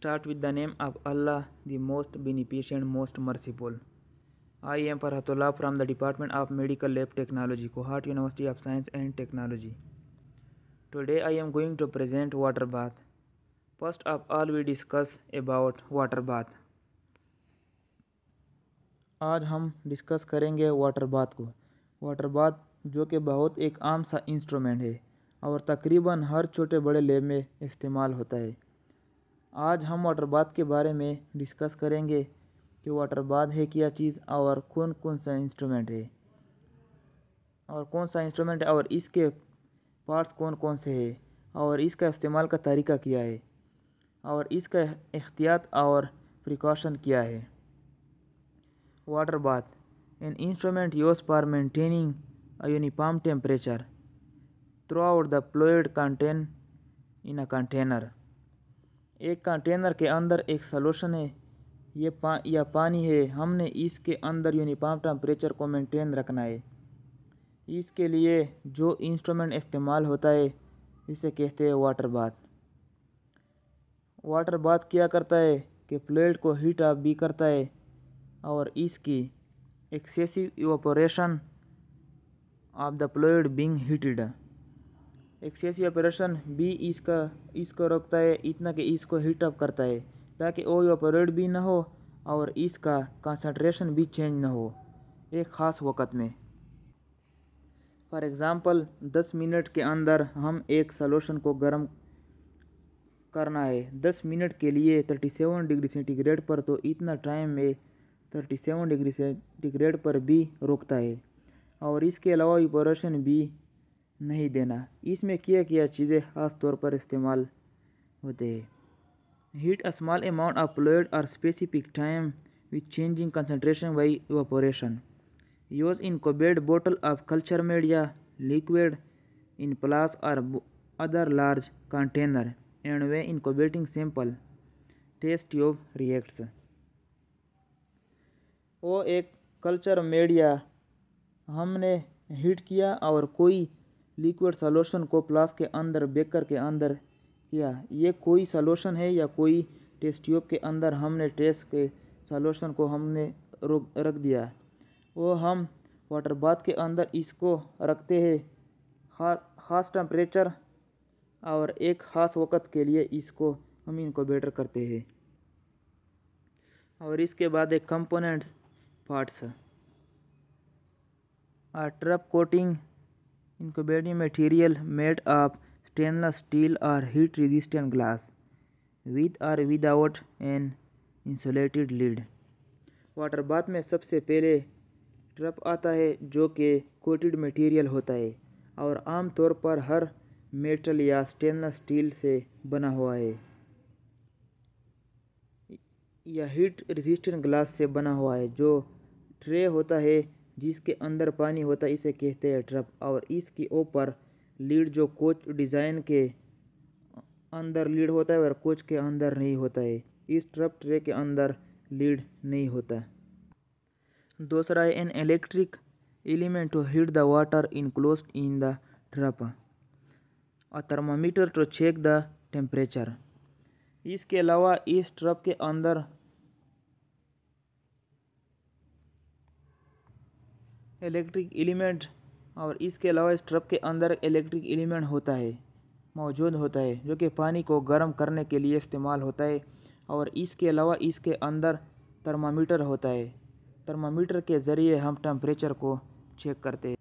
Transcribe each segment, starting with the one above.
Start with the name of Allah the most beneficent most merciful I am Farhatullah from the department of medical lab technology Kohat university of science and technology today I am going to present water bath first of all we discuss about water bath आज हम discuss करेंगे water bath को water bath जो कि बहुत एक आम सा इंस्ट्रूमेंट है और तकरीबन हर छोटे बड़े लेब में इस्तेमाल होता है आज हम वाटर बाथ के बारे में डिस्कस करेंगे कि वाटर बाथ है क्या चीज़ और कौन कौन सा इंस्ट्रूमेंट है और कौन सा इंस्ट्रूमेंट और इसके पार्ट्स कौन कौन से है और इसका इस्तेमाल का तरीका क्या है और इसका एहतियात और प्रिकॉशन क्या है water bath instrument use for maintaining a uniform temperature throughout the fluid contain in a container एक कंटेनर के अंदर एक सलूशन है ये पा या पानी है हमने इसके अंदर यूनिफाम टम्परेचर को मेंटेन रखना है इसके लिए जो इंस्ट्रूमेंट इस्तेमाल होता है इसे कहते हैं वाटर बाथ वाटर बाथ क्या करता है कि प्लेट को हीट अप भी करता है और इसकी excessive operation of the plate being heated excess operation be इसका इसको रोकता है इतना कि इसको हीटअप करता है ताकि ऑपरेट भी ना हो और इसका कंसनट्रेशन भी चेंज ना हो एक ख़ास वक़्त में फॉर एग्ज़ाम्पल दस मिनट के अंदर हम एक सलोशन को गर्म करना है दस मिनट के लिए थर्टी सेवन डिग्री सेंटीग्रेड पर तो इतना टाइम में थर्टी सेवन डिग्री सेंटीग्रेड पर भी रोकता है और इसके अलावा ऑपरेशन भी नहीं देना इसमें किया क्या चीज़ें खास तौर पर इस्तेमाल होते हैं heat a small amount of fluid और specific time with changing concentration by evaporation use incubate bottle of culture media liquid in flask और large container and way incubating sample test tube reacts वो एक culture media हमने hit किया और कोई liquid solution को प्लास के अंदर बेकर के अंदर किया ये कोई सोलोशन है या कोई टेस्ट ट्यूब के अंदर हमने टेस्ट के सॉल्यूशन को हमने रख दिया वो हम वाटर बाथ के अंदर इसको रखते हैं खा, खास टेम्परेचर और एक खास वक़्त के लिए इसको हम इनको बेटर करते हैं और इसके बाद एक components parts trough coating incubating material made of stainless steel और हीट रेजिस्टेंट ग्लास विद और without an insulated lid water bath में सबसे पहले ट्रप आता है जो कि कोटेड मटेरियल होता है और आम तौर पर हर मेटल या स्टेनलेस स्टील से बना हुआ है या हीट रेजिस्टेंट ग्लास से बना हुआ है जो ट्रे होता है जिसके अंदर पानी होता है इसे कहते हैं ट्रप और इसके ऊपर लीड जो कोच डिज़ाइन के अंदर लीड होता है और कोच के अंदर नहीं होता है इस ट्रप ट्रे के अंदर लीड नहीं होता दूसरा है an electric element to heat the water enclose in the trough और thermometer to check the temperature इसके अलावा इस ट्रप के अंदर इलेक्ट्रिक एलिमेंट और इसके अलावा इस ट्रप के अंदर इलेक्ट्रिक एलिमेंट होता है मौजूद होता है जो कि पानी को गर्म करने के लिए इस्तेमाल होता है और इसके अलावा इसके अंदर थर्मामीटर होता है थर्मामीटर के ज़रिए हम टेम्परेचर को चेक करते हैं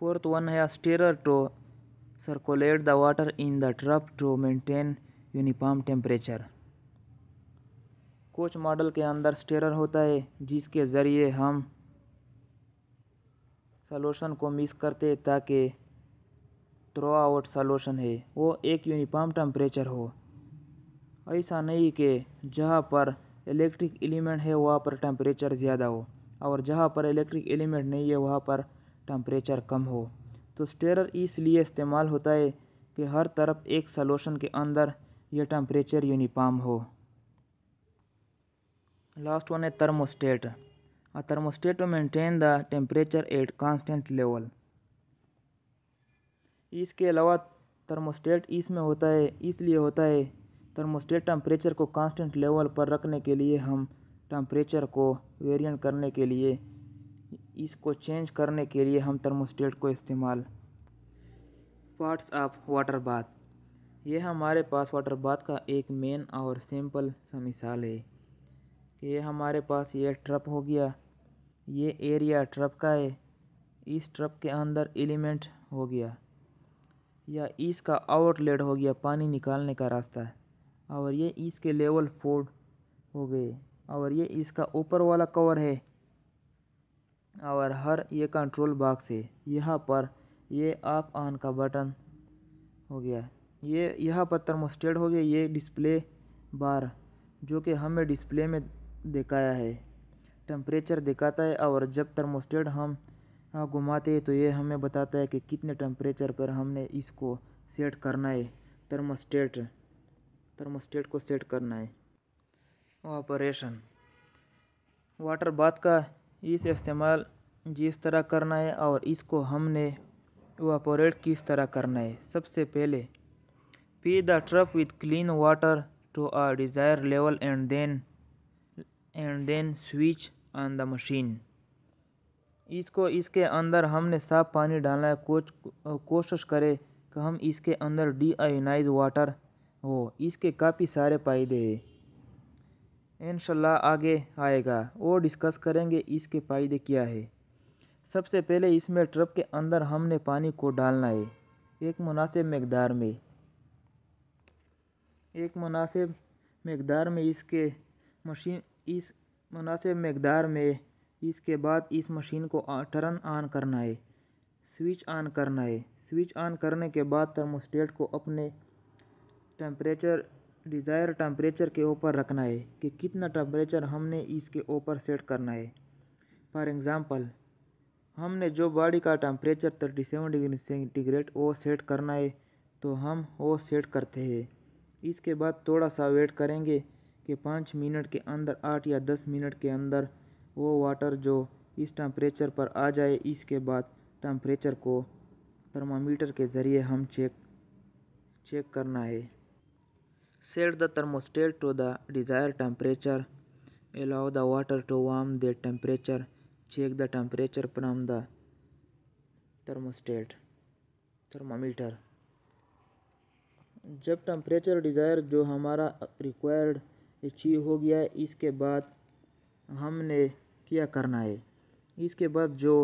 फोर्थ वन है stirrer to circulate the water in the trough to maintain uniform temperature कोच मॉडल के अंदर स्टेरर होता है जिसके ज़रिए हम सॉल्यूशन को मिक्स करते ताकि थ्रो आउट सॉल्यूशन है वो एक यूनिफॉर्म टम्परेचर हो ऐसा नहीं कि जहाँ पर इलेक्ट्रिक एलिमेंट है वहाँ पर टम्परेचर ज़्यादा हो और जहाँ पर इलेक्ट्रिक एलिमेंट नहीं है वहाँ पर टम्परेचर कम हो तो स्टेरर इसलिए इस्तेमाल होता है कि हर तरफ एक सॉल्यूशन के अंदर यह टम्परेचर यूनिफॉर्म हो लास्ट वन है thermostat a thermostat to maintain the temperature at constant level इसके अलावा थर्मोस्टेट इसमें होता है इसलिए होता है थर्मोस्टेट टम्परेचर को कांस्टेंट लेवल पर रखने के लिए हम टम्परेचर को वेरिएंट करने के लिए इसको चेंज करने के लिए हम थर्मोस्टेट को इस्तेमाल पार्ट्स ऑफ वाटर बाथ ये हमारे पास वाटर बाथ का एक मेन और सिंपल सा मिसाल है कि ये हमारे पास ये ट्रप हो गया ये एरिया ट्रप का है इस ट्रप के अंदर एलिमेंट हो गया या इसका आउटलेट हो गया पानी निकालने का रास्ता है और ये इसके लेवल फोर हो गए और ये इसका ऊपर वाला कवर है और हर ये कंट्रोल बॉक्स है यहाँ पर ये आप ऑन का बटन हो गया ये यहाँ पर थर्मोस्टेट हो गया ये डिस्प्ले बार जो कि हमें डिस्प्ले में दिखाया है टेम्परेचर दिखाता है और जब थर्मोस्टेट हम घुमाते हैं तो ये हमें बताता है कि कितने टेम्परेचर पर हमने इसको सेट करना है थर्मोस्टेट थर्मोस्टेट को सेट करना है ऑपरेशन वाटर बाथ का इस इस्तेमाल जिस तरह करना है और इसको हमने ऑपरेट किस तरह करना है सबसे पहले fill the trough with clean water to a desire level and then and then switch on the machine इसको इसके अंदर हमने साफ पानी डालना है कोच कोशिश करें कि हम इसके अंदर डी वाटर हो इसके काफ़ी सारे फ़ायदे हैं इनशाला आगे आएगा और डिस्कस करेंगे इसके फ़ायदे क्या है सबसे पहले इसमें ट्रक के अंदर हमने पानी को डालना है एक मुनासिब मकदार में एक मुनासिब मकदार में इसके मशीन इस मुनासिब मकदार में इसके बाद इस मशीन को टर्न ऑन करना है स्विच ऑन करना है स्विच ऑन करने के बाद थर्मोस्टेट को अपने टेम्परेचर डिज़ायर टेम्परेचर के ऊपर रखना है कि कितना टेम्परेचर हमने इसके ऊपर सेट करना है फॉर एग्ज़ाम्पल हमने जो बॉडी का temperature thirty seven degree centigrade वो सेट करना है तो हम वो सेट करते हैं इसके बाद थोड़ा सा वेट करेंगे कि पाँच मिनट के अंदर आठ या दस मिनट के अंदर वो वाटर जो इस टेम्परेचर पर आ जाए इसके बाद टेम्परेचर को थर्मामीटर के ज़रिए हम चेक चेक करना है set the thermostat to the desire temperature allow the water to warm the temperature check the temperature from the thermostat thermometer जब टेम्परेचर डिज़ायर जो हमारा रिक्वायर्ड अचीव हो गया है इसके बाद हमने क्या करना है इसके बाद जो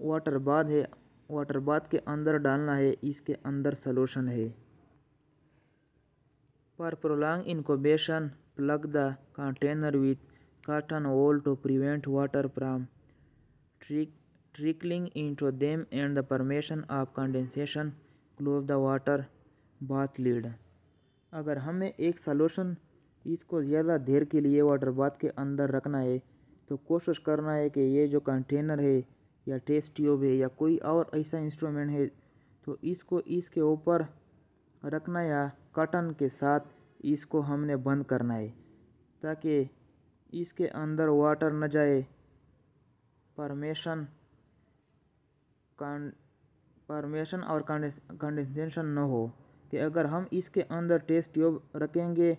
वाटर बाद है वाटर बाद के अंदर डालना है इसके अंदर सलूशन है पर prolong incubation plug the container with cotton wool to prevent water from trickling in into them and the permission of condensation close the water bath lid अगर हमें एक सोलूशन इसको ज़्यादा देर के लिए वाटर बाथ के अंदर रखना है तो कोशिश करना है कि ये जो कंटेनर है या टेस्ट ट्यूब है या कोई और ऐसा इंस्ट्रूमेंट है तो इसको इसके ऊपर रखना या कटन के साथ इसको हमने बंद करना है ताकि इसके अंदर वाटर न जाए परमेशन परमेशन और कंडेंसेशन न हो कि अगर हम इसके अंदर टेस्ट ट्यूब रखेंगे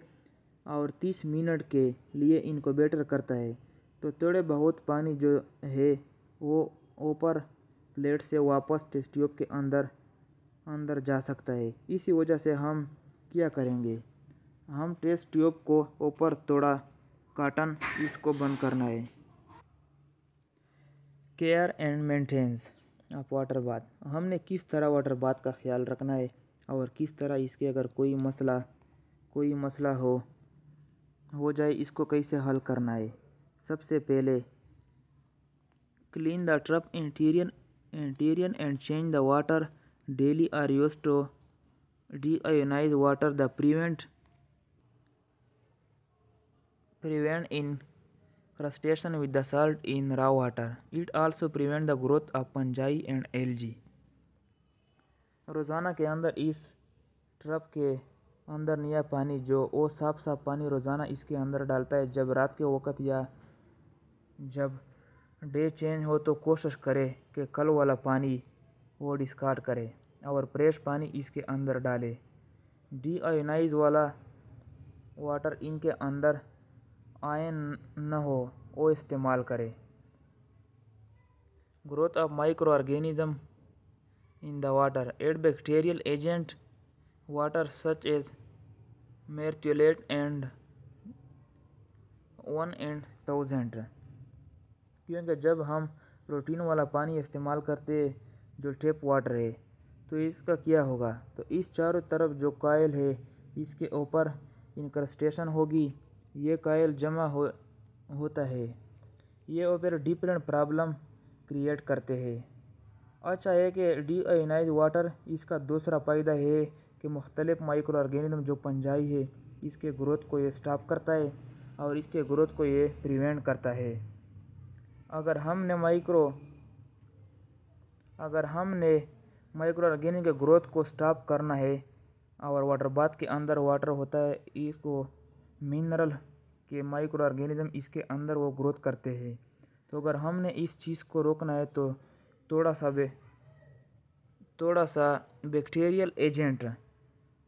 और तीस मिनट के लिए बेटर करता है तो थोड़े बहुत पानी जो है वो ऊपर प्लेट से वापस टेस्ट ट्यूब के अंदर अंदर जा सकता है इसी वजह से हम क्या करेंगे हम टेस्ट ट्यूब को ऊपर थोड़ा काटन इसको बंद करना है care and maintenance of water bath हमने किस तरह वाटर बाथ का ख्याल रखना है और किस तरह इसके अगर कोई मसला कोई मसला हो हो जाए इसको कैसे हल करना है सबसे पहले clean the trough interior interior and change the water daily or use to deionize water the prevent incrustation with the salt in raw water it also prevent the growth of fungi and algae. रोज़ाना के अंदर इस trough के अंदर नया पानी जो वो साफ साफ पानी रोज़ाना इसके अंदर डालता है जब रात के वक़्त या जब डे चेंज हो तो कोशिश करे कि कल वाला पानी वो डिस्कार्ड करे और फ्रेश पानी इसके अंदर डाले डी वाला वाटर इनके अंदर आयन न हो वो इस्तेमाल करें growth of micro organism in the water add bacterial agent water such as merculate and one and thousand क्योंकि जब हम प्रोटीन वाला पानी इस्तेमाल करते जो टेप वाटर है तो इसका क्या होगा तो इस चारों तरफ जो कायल है इसके ऊपर इनक्रस्टेशन होगी ये कायल जमा हो होता है ये ऊपर डिपरेंट प्रॉब्लम क्रिएट करते हैं अच्छा है कि डी वाटर इसका दूसरा फ़ायदा है कि मुख्तलिफ़ माइक्रो ऑर्गेनिज़म जो पंजाई है इसके ग्रोथ को ये स्टॉप करता है और इसके ग्रोथ को ये प्रिवेंट करता है अगर हमने माइक्रो अगर हमने माइक्रो ऑर्गेनिक के ग्रोथ को स्टॉप करना है और वाटर बाथ के अंदर वाटर होता है इसको मिनरल के माइक्रो ऑर्गेनिज़म इसके अंदर वो ग्रोथ करते हैं तो अगर हमने इस चीज़ को रोकना है तो थोड़ा सा बे थोड़ा सा बैक्टीरियल एजेंट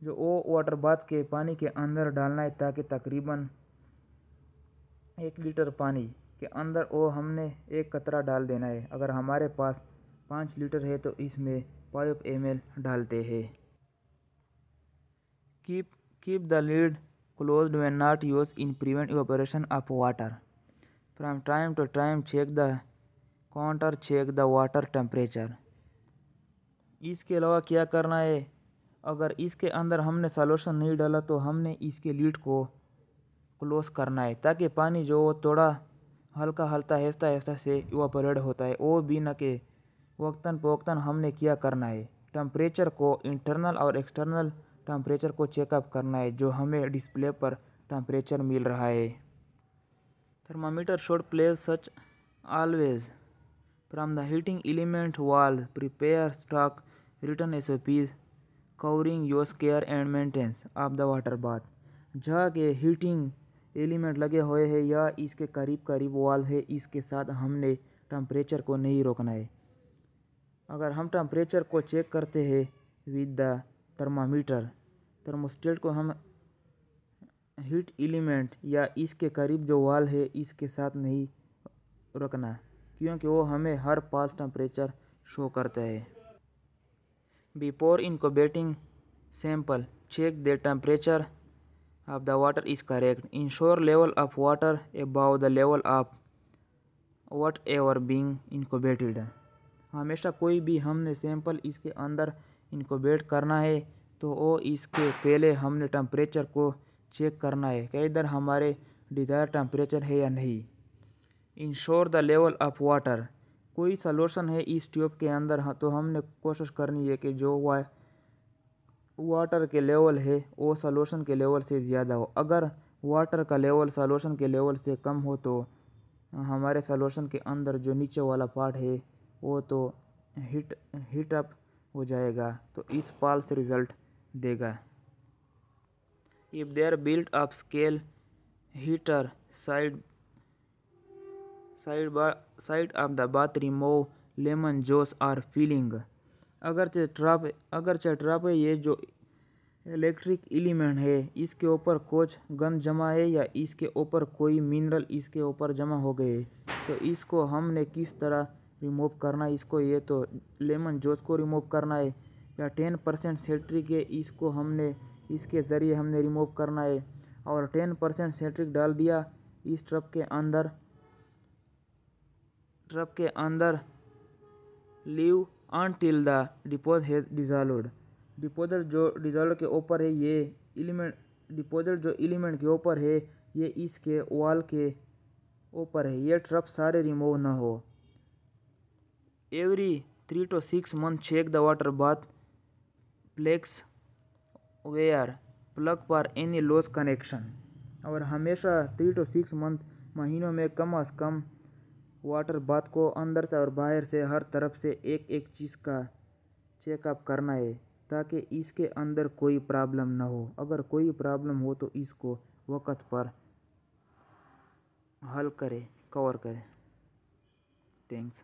जो ओ वाटर बाथ के पानी के अंदर डालना है ताकि तकरीबन एक लीटर पानी के अंदर ओ हमने एक कतरा डाल देना है अगर हमारे पास पाँच लीटर है तो इसमें फाइव एम डालते हैं keep keep the lid close when not using prevent operation of water from time to time check the counter check the water temperature इसके अलावा क्या करना है अगर इसके अंदर हमने सॉल्यूशन नहीं डाला तो हमने इसके लीड को क्लोज करना है ताकि पानी जो वो थोड़ा हल्का हल्का हैस्ता हैस्ता से इवापोरेट होता है वो भी न के वक्तन पोक्तन हमने क्या करना है टम्परेचर को इंटरनल और एक्सटर्नल टम्परेचर को चेकअप करना है जो हमें डिस्प्ले पर टम्परेचर मिल रहा है thermometer should place such always from the heating element wall prepare stock return sops covering your care and maintenance of the water bath जहाँ के हीटिंग एलिमेंट लगे हुए हैं या इसके करीब करीब वॉल है इसके साथ हमने टम्परेचर को नहीं रोकना है अगर हम टम्परेचर को चेक करते हैं विद द थर्मामीटर थर्मोस्टेट को हम हीट एलिमेंट या इसके करीब जो वॉल है इसके साथ नहीं रखना क्योंकि वो हमें हर पास टेम्परेचर शो करता है Before incubating sample, check the temperature of the water is correct. Ensure level of water above the level of whatever being incubated. हमेशा कोई भी हमने सैंपल इसके अंदर इनकोबेट करना है तो वो इसके पहले हमने टम्परेचर को चेक करना है कि इधर हमारे डिज़ायर टम्परेचर है या नहीं ensure the level of water कोई सलूशन है इस ट्यूब के अंदर हाँ तो हमने कोशिश करनी है कि जो वा वाटर के लेवल है वो सलूशन के लेवल से ज़्यादा हो अगर वाटर का लेवल सलोशन के लेवल से कम हो तो हमारे सलोशन के अंदर जो नीचे वाला पार्ट है वो तो हीट हीट अप हो जाएगा तो इस पाल से रिज़ल्ट देगा if there built up scale heater side side side of the bath remove lemon juice or filling अगरचे ट्रप अगरचे ट्रप है ये जो इलेक्ट्रिक एलिमेंट है इसके ऊपर कुछ गंद जमा है या इसके ऊपर कोई मिनरल इसके ऊपर जमा हो गए तो इसको हमने किस तरह रिमूव करना है इसको ये तो लेमन जूस को रिमूव करना है या टेन परसेंट सेट्रिक है इसको हमने इसके ज़रिए हमने रिमूव करना है और टेन परसेंट सेट्रिक डाल दिया इस ट्रप के अंदर ट्रप के अंदर लीव टिल द डिपोज है डिजॉल्व डिपोजर जो डिजॉल्व के ऊपर है ये एलिमेंट डिपोजर जो एलिमेंट के ऊपर है ये इसके वॉल के ऊपर है ये ट्रप सारे रिमूव ना हो every three two six month check the water bath flex wire plug for any loose connection और हमेशा थ्री टू सिक्स मंथ महीनों में कम अज़ कम वाटर बाथ को अंदर से और बाहर से हर तरफ से एक एक चीज़ का चेकअप करना है ताकि इसके अंदर कोई प्रॉब्लम ना हो अगर कोई प्रॉब्लम हो तो इसको वक़्त पर हल करें कवर करें थैंक्स